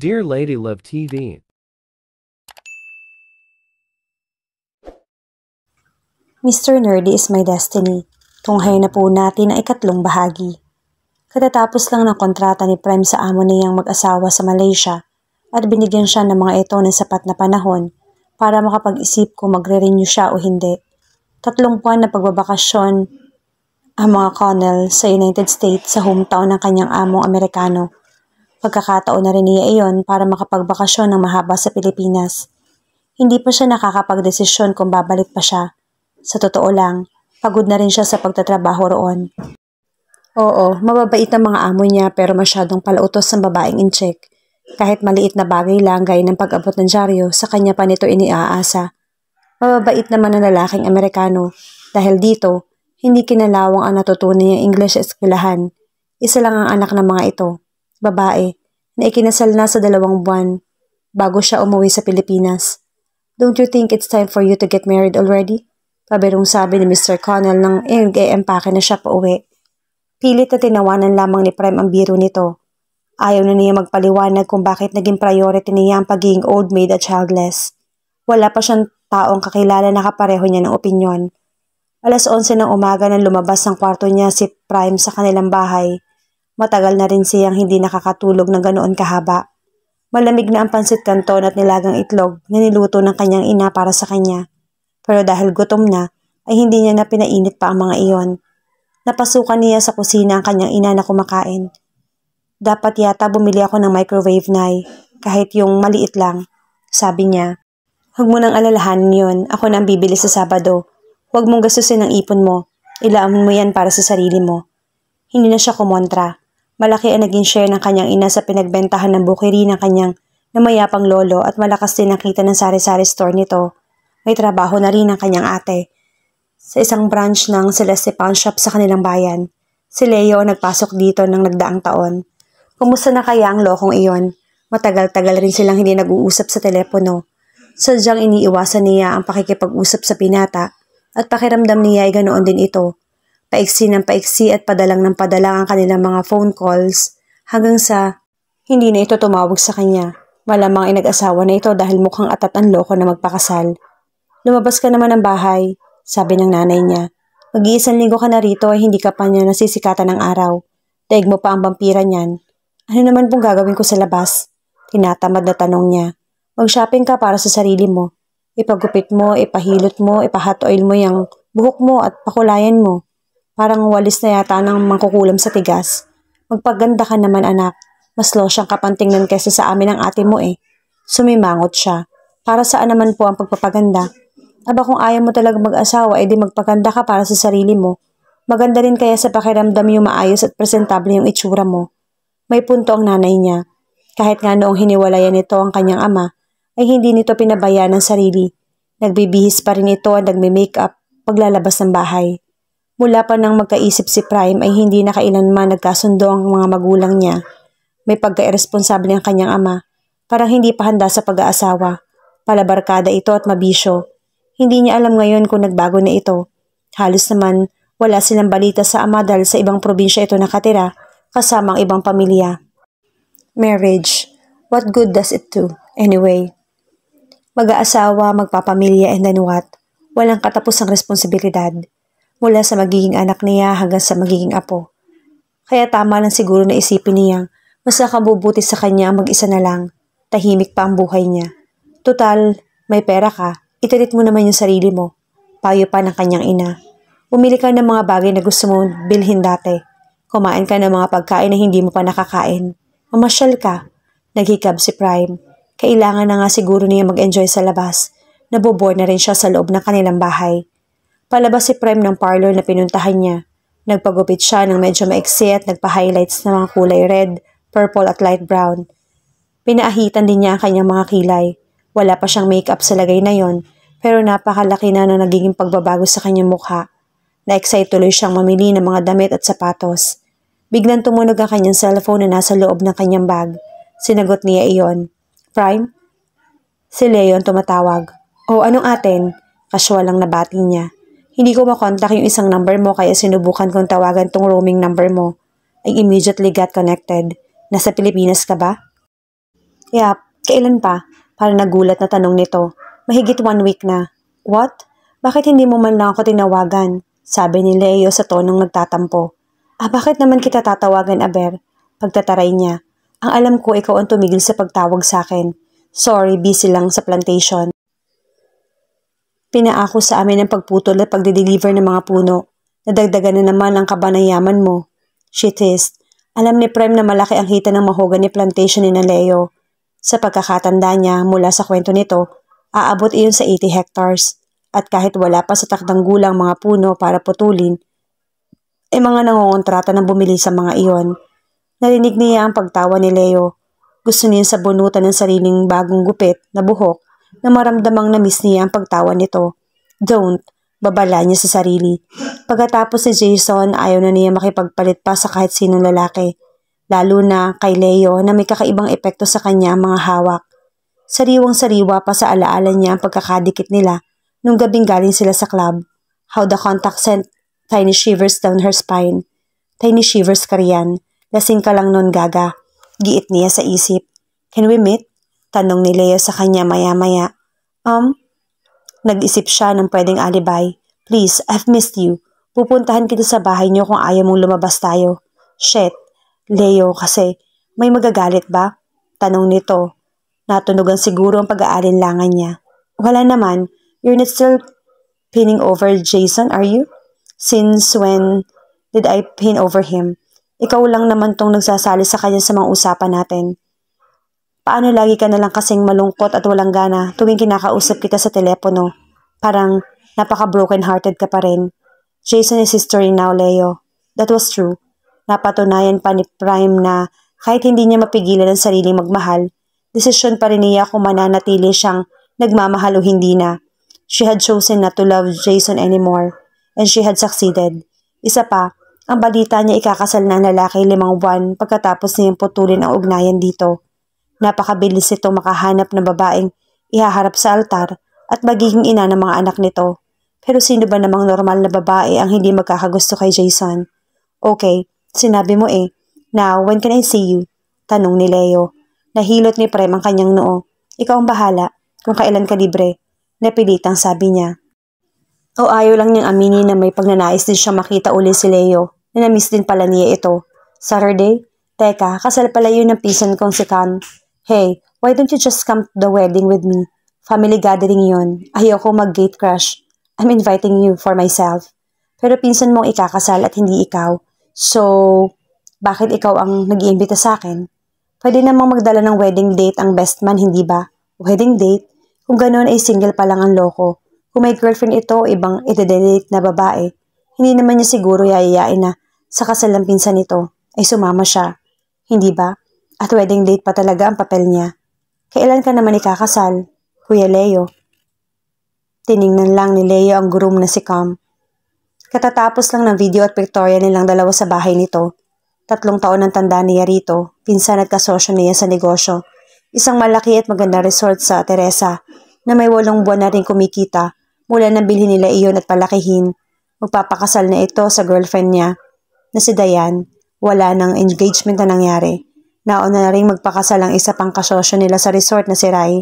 Dear Lady Love TV. Mr. Nerdy is my destiny. Tunghay na po natin ang ikatlong bahagi. Katatapos lang ng kontrata ni Prime sa amo niyang mag-asawa sa Malaysia at binigyan siya ng mga ito ng sapat na panahon para makapag-isip kung magre-renew siya o hindi. Tatlong buwan na pagbabakasyon ang mga Connell sa United States sa hometown ng kanyang among Amerikano Pagkakataon na rin niya iyon para makapagbakasyon ng mahaba sa Pilipinas. Hindi pa siya nakakapagdesisyon kung babalik pa siya. Sa totoo lang, pagod na rin siya sa pagtatrabaho roon. Oo, mababait ang mga amo niya pero masyadong palautos ang babaeng in check. Kahit maliit na bagay lang gaya ng pag-abot ng dyaryo, sa kanya pa nito iniaasa. Mababait naman ang lalaking Amerikano dahil dito, hindi kinalawang ang natutunan niyang English sa eskwelahan. Isa lang ang anak ng mga ito babae na ikinasal na sa dalawang buwan bago siya umuwi sa Pilipinas. Don't you think it's time for you to get married already? Pabirong sabi ni Mr. Connell nang nag-eempake na siya pauwi. Pilit na tinawanan lamang ni Prime ang biro nito. Ayaw na niya magpaliwanag kung bakit naging priority niya ang pagiging old maid at childless. Wala pa siyang taong kakilala na kapareho niya ng opinyon. Alas 11 ng umaga nang lumabas ng kwarto niya si Prime sa kanilang bahay. Matagal na rin siyang hindi nakakatulog ng ganoon kahaba. Malamig na ang pansit kanton at nilagang itlog na niluto ng kanyang ina para sa kanya. Pero dahil gutom na, ay hindi niya na pinainit pa ang mga iyon. Napasukan niya sa kusina ang kanyang ina na kumakain. Dapat yata bumili ako ng microwave na kahit yung maliit lang. Sabi niya, huwag mo nang alalahanin yun, ako na ang bibili sa Sabado. Huwag mong gastusin ang ipon mo, ilaam mo yan para sa sarili mo. Hindi na siya kumontra. Malaki ang naging share ng kanyang ina sa pinagbentahan ng bukiri ng kanyang namayapang lolo at malakas din nakita ng sari-sari store nito. May trabaho na rin ang kanyang ate. Sa isang branch ng Celeste Pawn Shop sa kanilang bayan, si Leo ang nagpasok dito ng nagdaang taon. Kumusta na kaya ang lokong iyon? Matagal-tagal rin silang hindi nag-uusap sa telepono. Sadyang iniiwasan niya ang pakikipag-usap sa pinata at pakiramdam niya ay ganoon din ito. Paiksi ng paiksi at padalang ng padalang ang kanilang mga phone calls hanggang sa hindi na ito tumawag sa kanya. Malamang inag-asawa na ito dahil mukhang atat ang loko na magpakasal. Lumabas ka naman ng bahay, sabi ng nanay niya. Mag-iisang linggo ka na rito ay hindi ka pa niya nasisikatan ng araw. Daig mo pa ang vampira niyan. Ano naman pong gagawin ko sa labas? Tinatamad na tanong niya. Mag-shopping ka para sa sarili mo. Ipagupit mo, ipahilot mo, ipahatoil mo yung buhok mo at pakulayan mo. Parang walis na yata ng mangkukulam sa tigas. Magpaganda ka naman anak. Mas losyang kapantingnan kaysa sa amin ang ate mo eh. Sumimangot siya. Para saan naman po ang pagpapaganda? Aba kung ayaw mo talaga mag-asawa, edi eh magpaganda ka para sa sarili mo. Maganda rin kaya sa pakiramdam yung maayos at presentable yung itsura mo. May punto ang nanay niya. Kahit nga noong hiniwalayan nito ang kanyang ama, ay hindi nito pinabayaan ang sarili. Nagbibihis pa rin ito at nagme-makeup paglalabas ng bahay. Mula pa nang magkaisip si Prime ay hindi na kailanman nagkasundo ang mga magulang niya. May pagka-irresponsable ang kanyang ama. Parang hindi pa handa sa pag-aasawa. Palabarkada ito at mabisyo. Hindi niya alam ngayon kung nagbago na ito. Halos naman, wala silang balita sa ama dahil sa ibang probinsya ito nakatira, kasama ang ibang pamilya. Marriage. What good does it do, anyway? Mag-aasawa, magpapamilya, and then what? Walang katapusang responsibilidad mula sa magiging anak niya hanggang sa magiging apo. Kaya tama lang siguro na isipin niyang mas nakabubuti sa kanya ang mag-isa na lang, tahimik pa ang buhay niya. Tutal, may pera ka, itirit mo naman yung sarili mo. Payo pa ng kanyang ina. Umili ka ng mga bagay na gusto mo bilhin dati. Kumain ka ng mga pagkain na hindi mo pa nakakain. Mamasyal ka. Naghikab si Prime. Kailangan na nga siguro niya mag-enjoy sa labas. Nabobore na rin siya sa loob ng kanilang bahay. Palabas si Prime ng parlor na pinuntahan niya. Nagpagupit siya ng medyo maiksi at nagpa-highlights ng mga kulay red, purple at light brown. Pinaahitan din niya ang kanyang mga kilay. Wala pa siyang makeup sa lagay na yon, pero napakalaki na ng nagiging pagbabago sa kanyang mukha. Na-excite tuloy siyang mamili ng mga damit at sapatos. Biglang tumunog ang kanyang cellphone na nasa loob ng kanyang bag. Sinagot niya iyon. Prime? Si Leon tumatawag. O oh, anong atin? Casual lang nabati niya. Hindi ko makontak yung isang number mo kaya sinubukan kong tawagan tong roaming number mo. I immediately got connected. Nasa Pilipinas ka ba? Yap, kailan pa? Para nagulat na tanong nito. Mahigit one week na. What? Bakit hindi mo man lang ako tinawagan? Sabi ni Leo sa tonong nagtatampo. Ah, bakit naman kita tatawagan, Aber? Pagtataray niya. Ang alam ko, ikaw ang tumigil sa pagtawag sa akin. Sorry, busy lang sa plantation. Pinaako sa amin ang pagputol at pagdideliver ng mga puno. Nadagdagan na naman ang kaba ng yaman mo. She teased. Alam ni Prem na malaki ang hita ng mahogan ni plantation ni Naleo. Sa pagkakatanda niya mula sa kwento nito, aabot iyon sa 80 hectares. At kahit wala pa sa takdang gulang mga puno para putulin, e eh mga nangongontrata ng bumili sa mga iyon. Narinig niya ang pagtawa ni Leo. Gusto niya sabunutan ng sariling bagong gupit na buhok na maramdamang namiss niya ang pagtawa nito. Don't, babala niya sa sarili. Pagkatapos si Jason, ayaw na niya makipagpalit pa sa kahit sinong lalaki. Lalo na kay Leo na may kakaibang epekto sa kanya ang mga hawak. Sariwang-sariwa pa sa alaala niya ang pagkakadikit nila nung gabing galing sila sa club. How the contact sent tiny shivers down her spine. Tiny shivers ka riyan. Lasing ka lang nun, Gaga. Giit niya sa isip. Can we meet? Tanong ni Leo sa kanya maya-maya. Um, nag-isip siya ng pwedeng alibay. Please, I've missed you. Pupuntahan kita sa bahay niyo kung ayaw mong lumabas tayo. Shit, Leo kasi, may magagalit ba? Tanong nito. Natunugan siguro ang pag-aalinlangan niya. Wala naman, you're not still pinning over Jason, are you? Since when did I pin over him? Ikaw lang naman tong nagsasali sa kanya sa mga usapan natin. Paano lagi ka nalang kasing malungkot at walang gana tuwing kinakausap kita sa telepono? Parang napaka-broken-hearted ka pa rin. Jason is history now, Leo. That was true. Napatunayan pa ni Prime na kahit hindi niya mapigilan ang sarili magmahal, desisyon pa rin niya kung mananatili siyang nagmamahal o hindi na. She had chosen not to love Jason anymore, and she had succeeded. Isa pa, ang balita niya ikakasal na ang lalaki limang buwan pagkatapos niyang putulin ang ugnayan dito. Napakabilis itong makahanap ng babaeng ihaharap sa altar at magiging ina ng mga anak nito. Pero sino ba namang normal na babae ang hindi magkakagusto kay Jason? Okay, sinabi mo eh. Now, when can I see you? Tanong ni Leo. Nahilot ni Prem ang kanyang noo. Ikaw ang bahala kung kailan ka libre. Napilitang sabi niya. O ayaw lang niyang aminin na may pagnanais din siya makita uli si Leo na namiss din pala niya ito. Saturday? Teka, kasal pala yun ng pisan kong si Khan. Hey, why don't you just come to the wedding with me? Family gathering yun. Ayoko mag-gate crush. I'm inviting you for myself. Pero pinsan mong ikakasal at hindi ikaw. So, bakit ikaw ang nag iimbita sa akin? Pwede namang magdala ng wedding date ang best man, hindi ba? Wedding date? Kung ganun ay single pa lang ang loko. Kung may girlfriend ito, ibang itidelate na babae. Hindi naman niya siguro yayayain na sa ng pinsan nito ay sumama siya. Hindi ba? At wedding date pa talaga ang papel niya. Kailan ka naman ikakasal, Kuya Leo? Tiningnan lang ni Leo ang groom na si Cam. Katatapos lang ng video at Victoria nilang dalawa sa bahay nito. Tatlong taon ang tanda niya rito, pinsan at kasosyo niya sa negosyo. Isang malaki at maganda resort sa Teresa na may walong buwan na rin kumikita mula nang bilhin nila iyon at palakihin. Magpapakasal na ito sa girlfriend niya na si Dayan. Wala nang engagement na nangyari. Nauna na rin magpakasal ang isa pang kasosyo nila sa resort na si Rai.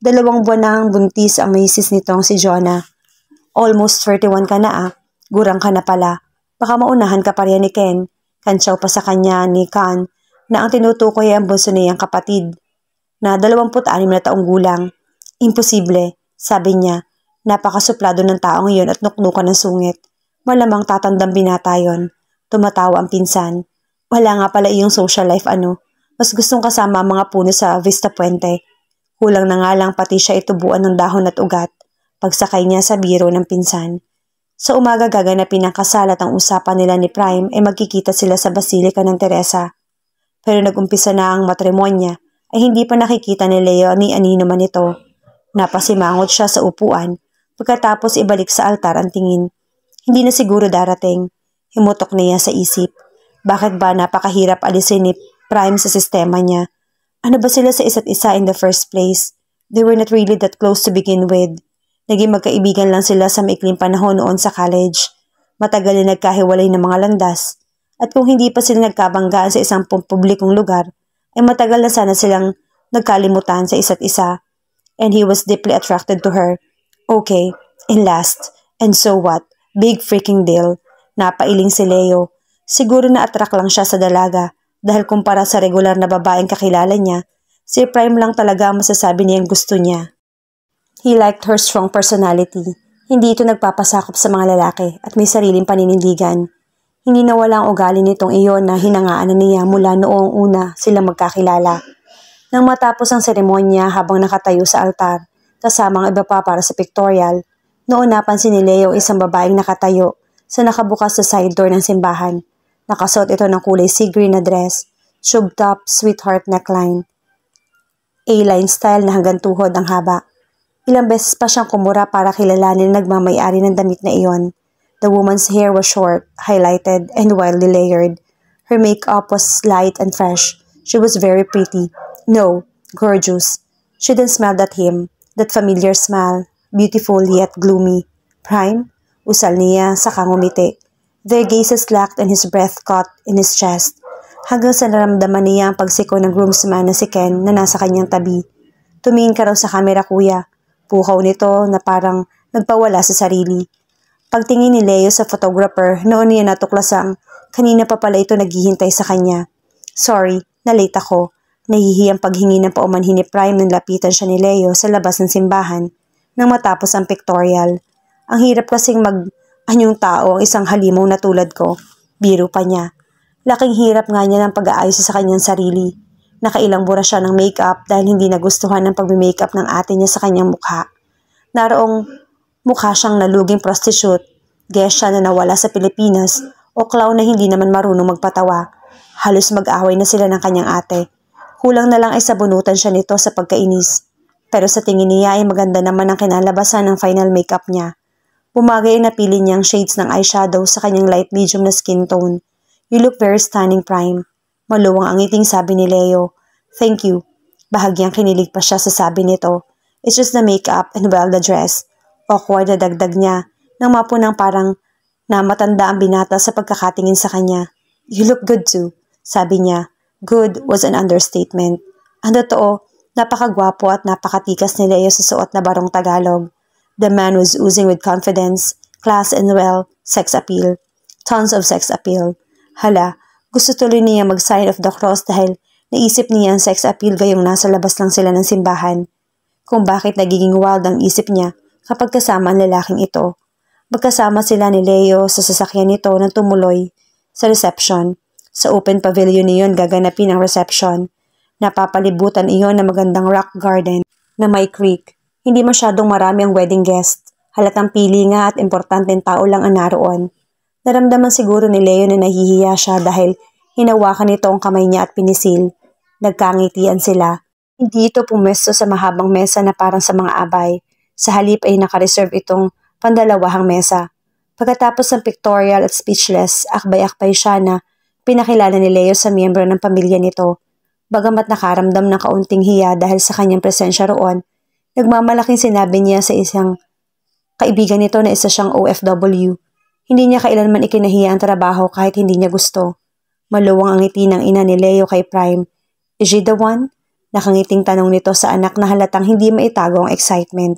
Dalawang buwan na ang buntis ang misis nitong si Jonah. Almost 31 ka na ah. Gurang ka na pala. Baka maunahan ka pa rin ni Ken. Kansyaw pa sa kanya ni Khan na ang tinutukoy ay ang bunso niyang kapatid na 26 na taong gulang. Imposible, sabi niya. Napakasuplado ng taong iyon at nuknukan ng sungit. Malamang tatandang binata yon. Tumatawa ang pinsan. Wala nga pala iyong social life ano. Mas gustong kasama ang mga puno sa Vista Puente. Kulang na nga lang pati siya itubuan ng dahon at ugat. Pagsakay niya sa biro ng pinsan. Sa umaga gaganapin ang kasal at ang usapan nila ni Prime ay eh, magkikita sila sa Basilica ng Teresa. Pero nagumpisa na ang matrimonya ay hindi pa nakikita ni Leo ni anino man ito. Napasimangot siya sa upuan pagkatapos ibalik sa altar ang tingin. Hindi na siguro darating. Himutok na niya sa isip. Bakit ba napakahirap alisin ni Prime sa sistema niya? Ano ba sila sa isa't isa in the first place? They were not really that close to begin with. Naging magkaibigan lang sila sa maikling panahon noon sa college. Matagal na nagkahiwalay ng mga landas. At kung hindi pa sila nagkabanggaan sa isang publikong lugar, ay matagal na sana silang nagkalimutan sa isa't isa. And he was deeply attracted to her. Okay, and last, and so what? Big freaking deal. Napailing si Leo. Siguro na-attract lang siya sa dalaga dahil kumpara sa regular na babaeng kakilala niya, si Prime lang talaga masasabi niyang gusto niya. He liked her strong personality. Hindi ito nagpapasakop sa mga lalaki at may sariling paninindigan. Hindi nawala ang ugali nitong iyon na hinangaan na niya mula noong una sila magkakilala. Nang matapos ang seremonya habang nakatayo sa altar, kasama ang iba pa para sa pictorial, noon napansin ni Leo isang babaeng nakatayo sa nakabukas sa side door ng simbahan Nakasuot ito ng kulay sea green na dress, tube top, sweetheart neckline. A-line style na hanggang tuhod ang haba. Ilang beses pa siyang kumura para kilalanin na nagmamayari ng damit na iyon. The woman's hair was short, highlighted, and wildly layered. Her makeup was light and fresh. She was very pretty. No, gorgeous. She then smiled at him, that familiar smile, beautiful yet gloomy. Prime, usal niya, saka ngumiti. Their gazes locked and his breath caught in his chest hanggang sa naramdaman niya ang pagsiko ng groomsman na si Ken na nasa kanyang tabi. Tumingin ka raw sa kamera kuya. Pukaw nito na parang nagpawala sa sarili. Pagtingin ni Leo sa photographer, noon niya natuklasang kanina pa pala ito naghihintay sa kanya. Sorry, nalate ako. Nahihiyang paghingi ng paumanhin ni Prime nang lapitan siya ni Leo sa labas ng simbahan nang matapos ang pictorial. Ang hirap kasing mag Anyong tao ang isang halimaw na tulad ko? Biro pa niya. Laking hirap nga niya ng pag-aayos sa kanyang sarili. Nakailang bura siya ng makeup dahil hindi nagustuhan ng pag-make-up ng ate niya sa kanyang mukha. Naroong mukha siyang naluging prostitute, gesya na nawala sa Pilipinas, o clown na hindi naman marunong magpatawa. Halos mag-away na sila ng kanyang ate. Kulang na lang ay sabunutan siya nito sa pagkainis. Pero sa tingin niya ay maganda naman ang kinalabasan ng final makeup niya. Bumagay na pili niyang shades ng eyeshadow sa kanyang light medium na skin tone. You look very stunning, Prime. Maluwang ang ngiting sabi ni Leo. Thank you. Bahagyang kinilig pa siya sa sabi nito. It's just the makeup and well the dress. Awkward na dagdag niya nang mapunang parang namatanda ang binata sa pagkakatingin sa kanya. You look good too, sabi niya. Good was an understatement. Ang totoo, napakagwapo at napakatikas ni Leo sa suot na barong Tagalog. The man was oozing with confidence, class and well, sex appeal. Tons of sex appeal. Hala, gusto tuloy niya mag-sign of the cross dahil naisip niya ang sex appeal gayong nasa labas lang sila ng simbahan. Kung bakit nagiging wild ang isip niya kapag kasama ang lalaking ito. Magkasama sila ni Leo sa sasakyan nito na tumuloy sa reception. Sa open pavilion niyon gaganapin ang reception. Napapalibutan iyon ng magandang rock garden na may creek. Hindi masyadong marami ang wedding guest. Halatang pili nga at importanteng tao lang ang naroon. Naramdaman siguro ni Leo na nahihiya siya dahil hinawakan nito ang kamay niya at pinisil. Nagkangitian sila. Hindi ito pumwesto sa mahabang mesa na parang sa mga abay. Sa halip ay nakareserve itong pandalawahang mesa. Pagkatapos ng pictorial at speechless, akbay-akbay siya na pinakilala ni Leo sa miyembro ng pamilya nito. Bagamat nakaramdam ng kaunting hiya dahil sa kanyang presensya roon, Nagmamalaking sinabi niya sa isang kaibigan nito na isa siyang OFW. Hindi niya kailanman ikinahiya ang trabaho kahit hindi niya gusto. Maluwang ang ngiti ng ina ni Leo kay Prime. Is she the one? Nakangiting tanong nito sa anak na halatang hindi maitago ang excitement.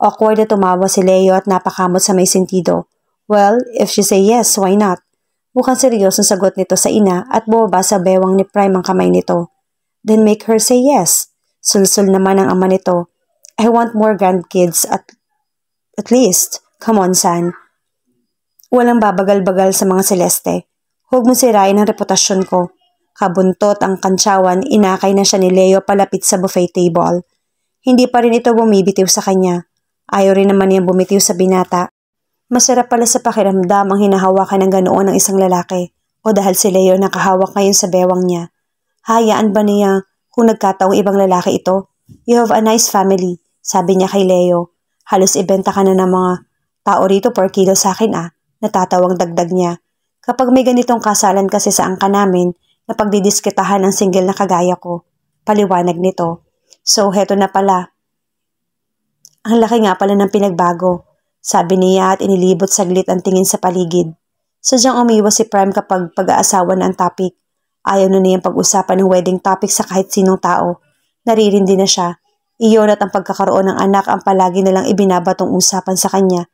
Awkward na tumawa si Leo at napakamot sa may sentido. Well, if she say yes, why not? Mukhang ang sagot nito sa ina at bumaba sa bewang ni Prime ang kamay nito. Then make her say yes. Sulsul naman ang ama nito. I want more grandkids at, at least. Come on, son. Walang babagal-bagal sa mga Celeste. Huwag mo sirain ang reputasyon ko. Kabuntot ang kantsawan, inakay na siya ni Leo palapit sa buffet table. Hindi pa rin ito bumibitiw sa kanya. Ayaw rin naman niyang bumitiw sa binata. Masarap pala sa pakiramdam ang hinahawakan ng ganoon ng isang lalaki. O dahil si Leo nakahawak ngayon sa bewang niya. Hayaan ba niya kung nagkataong ibang lalaki ito? You have a nice family. Sabi niya kay Leo, halos ibenta ka na ng mga tao rito per kilo sa akin ah, natatawang dagdag niya. Kapag may ganitong kasalan kasi sa angka namin, na pagdidiskitahan ang single na kagaya ko, paliwanag nito. So heto na pala. Ang laki nga pala ng pinagbago, sabi niya at inilibot saglit ang tingin sa paligid. Sadyang umiwas si Prime kapag pag-aasawa na ang topic. Ayaw na niyang pag-usapan ng wedding topic sa kahit sinong tao. Naririndi na siya. Iyon at ang pagkakaroon ng anak ang palagi nilang ibinabatong usapan sa kanya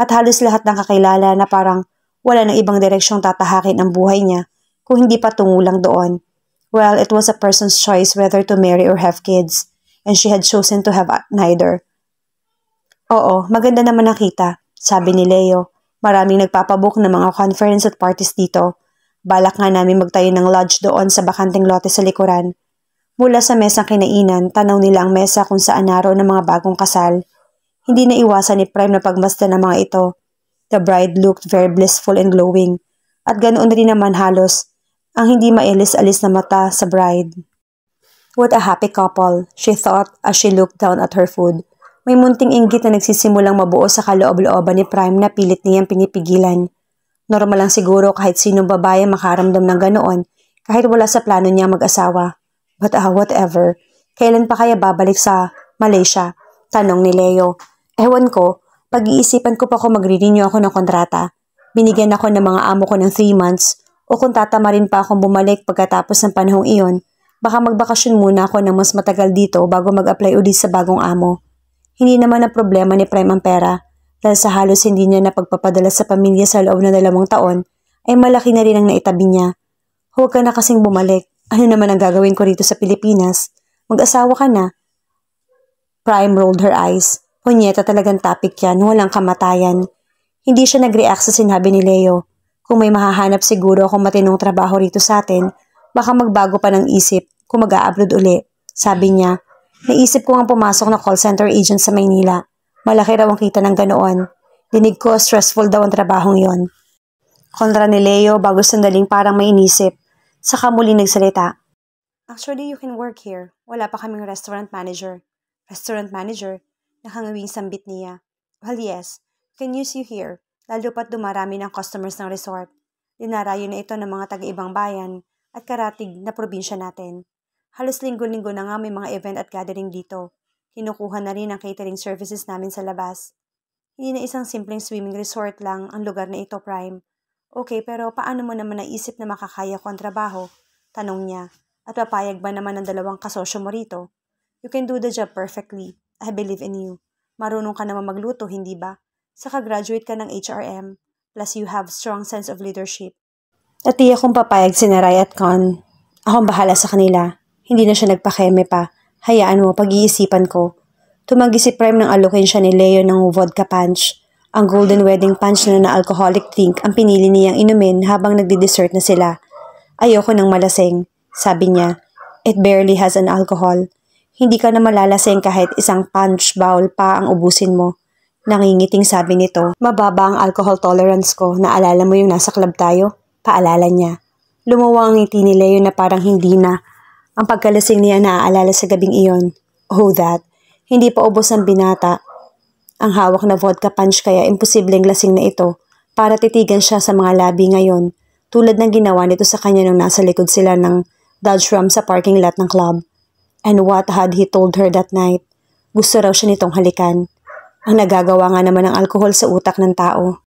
at halos lahat ng kakilala na parang wala ng ibang direksyong tatahakin ang buhay niya kung hindi patungo lang doon. Well, it was a person's choice whether to marry or have kids and she had chosen to have neither. Oo, maganda naman nakita, sabi ni Leo. Maraming nagpapabook ng mga conference at parties dito. Balak nga namin magtayo ng lodge doon sa bakanting lote sa likuran. Mula sa mesang kinainan, tanaw nila ang mesa kung saan naroon ang mga bagong kasal. Hindi na iwasan ni Prime na pagmasdan ang mga ito. The bride looked very blissful and glowing. At ganoon rin naman halos ang hindi mailis-alis na mata sa bride. What a happy couple, she thought as she looked down at her food. May munting inggit na nagsisimulang mabuo sa kaloob-looban ni Prime na pilit niyang pinipigilan. Normal lang siguro kahit sinong babae makaramdam ng ganoon kahit wala sa plano niya mag-asawa. But ah, uh, whatever. Kailan pa kaya babalik sa Malaysia? Tanong ni Leo. Ewan ko, pag-iisipan ko pa kung mag renew ako ng kontrata. Binigyan ako ng mga amo ko ng 3 months o kung tatama rin pa akong bumalik pagkatapos ng panahong iyon, baka magbakasyon muna ako ng mas matagal dito bago mag-apply uli sa bagong amo. Hindi naman ang problema ni Prime ang pera dahil sa halos hindi niya napagpapadala sa pamilya sa loob ng dalawang taon ay malaki na rin ang naitabi niya. Huwag ka na kasing bumalik. Ano naman ang gagawin ko rito sa Pilipinas? Mag-asawa ka na. Prime rolled her eyes. Punyeta talagang topic yan, walang kamatayan. Hindi siya nag-react sa sinabi ni Leo. Kung may mahahanap siguro akong matinong trabaho rito sa atin, baka magbago pa ng isip kung mag-a-upload uli. Sabi niya, naisip ko ang pumasok na call center agent sa Maynila. Malaki raw ang kita ng ganoon. Dinig ko, stressful daw ang trabahong yon. Kontra ni Leo, bago sandaling parang may inisip. Saka muli nagsalita. Actually, you can work here. Wala pa kaming restaurant manager. Restaurant manager? Nakangawing sambit niya. Well, yes. Can use you here. Lalo pat dumarami ng customers ng resort. Dinarayo na ito ng mga taga-ibang bayan at karatig na probinsya natin. Halos linggo-linggo na nga may mga event at gathering dito. Kinukuha na rin ang catering services namin sa labas. Hindi na isang simpleng swimming resort lang ang lugar na ito, Prime. Okay, pero paano mo naman naisip na makakaya ko ang trabaho? Tanong niya. At papayag ba naman ang dalawang kasosyo mo rito? You can do the job perfectly. I believe in you. Marunong ka naman magluto, hindi ba? Saka graduate ka ng HRM. Plus you have strong sense of leadership. At di akong papayag si Naray at Con. Akong bahala sa kanila. Hindi na siya nagpakeme pa. Hayaan mo, pag-iisipan ko. Tumanggi si Prime ng allocation ni Leo ng vodka punch. Ang golden wedding punch na na alcoholic drink ang pinili niyang inumin habang nagdi-dessert na sila. Ayoko ng malaseng, sabi niya. It barely has an alcohol. Hindi ka na malalasing kahit isang punch bowl pa ang ubusin mo. Nangingiting sabi nito, mababa ang alcohol tolerance ko, naalala mo yung nasa club tayo? Paalala niya. Lumuwa ang ngiti ni Leo na parang hindi na. Ang pagkalasing niya naaalala sa gabing iyon. Oh that. Hindi pa ubos ang binata. Ang hawak na vodka punch kaya imposibleng lasing na ito para titigan siya sa mga labi ngayon tulad ng ginawa nito sa kanya nung nasa likod sila ng Dodge Ram sa parking lot ng club. And what had he told her that night? Gusto raw siya nitong halikan. Ang nagagawa nga naman ng alkohol sa utak ng tao.